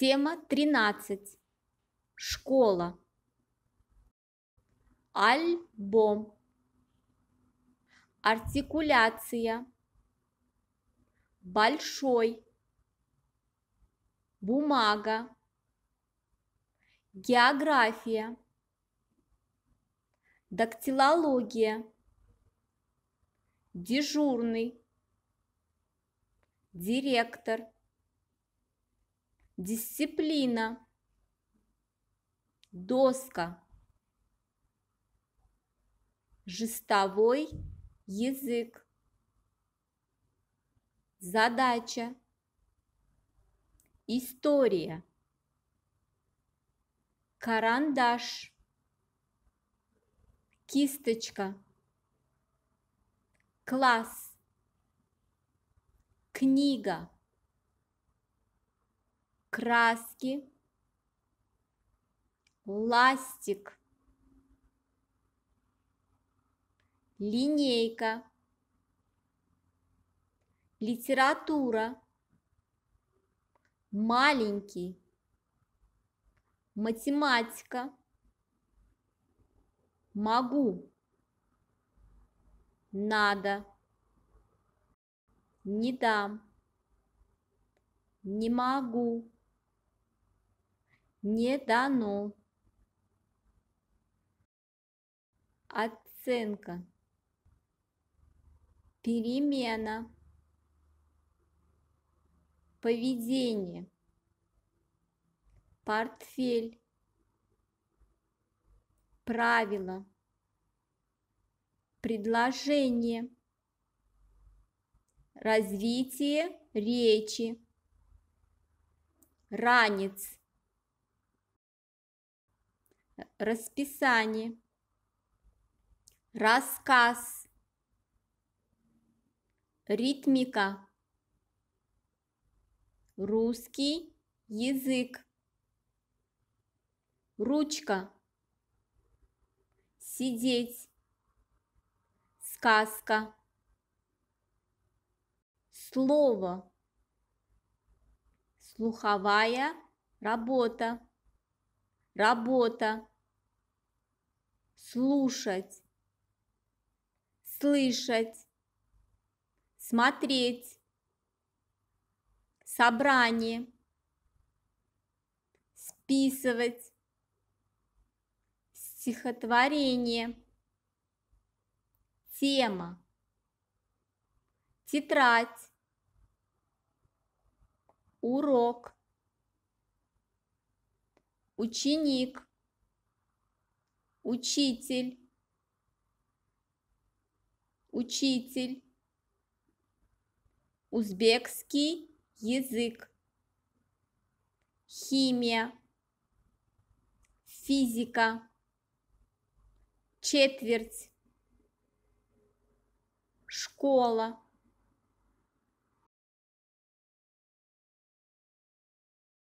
Тема 13. Школа. Альбом. Артикуляция. Большой. Бумага. География. Дактилология. Дежурный. Директор дисциплина, доска, жестовой язык, задача, история, карандаш, кисточка, класс, книга краски, ластик, линейка, литература, маленький, математика, могу, надо, не дам, не могу не дано. Оценка. Перемена. Поведение. Портфель. Правило. Предложение. Развитие речи. Ранец расписание, рассказ, ритмика, русский язык, ручка, сидеть, сказка, слово, слуховая работа, работа слушать, слышать, смотреть, собрание, списывать, стихотворение, тема, тетрадь, урок, ученик – учитель, учитель, узбекский язык, химия, физика, четверть, школа.